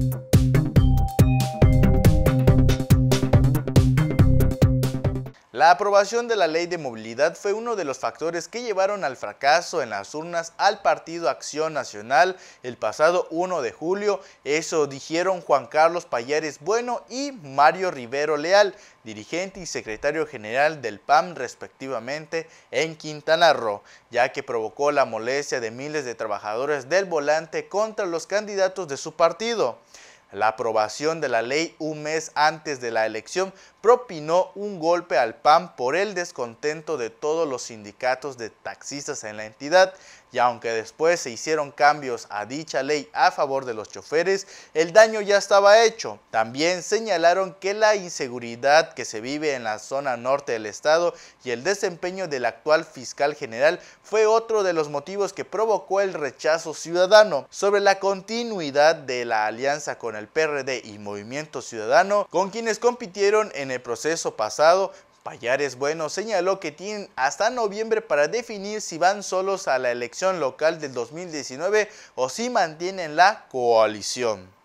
you La aprobación de la ley de movilidad fue uno de los factores que llevaron al fracaso en las urnas al Partido Acción Nacional el pasado 1 de julio. Eso dijeron Juan Carlos Payares Bueno y Mario Rivero Leal, dirigente y secretario general del PAM respectivamente en Quintana Roo, ya que provocó la molestia de miles de trabajadores del volante contra los candidatos de su partido. La aprobación de la ley un mes antes de la elección propinó un golpe al PAN por el descontento de todos los sindicatos de taxistas en la entidad y aunque después se hicieron cambios a dicha ley a favor de los choferes, el daño ya estaba hecho. También señalaron que la inseguridad que se vive en la zona norte del estado y el desempeño del actual fiscal general fue otro de los motivos que provocó el rechazo ciudadano sobre la continuidad de la alianza con el PRD y Movimiento Ciudadano, con quienes compitieron en el proceso pasado, Payares Bueno señaló que tienen hasta noviembre para definir si van solos a la elección local del 2019 o si mantienen la coalición.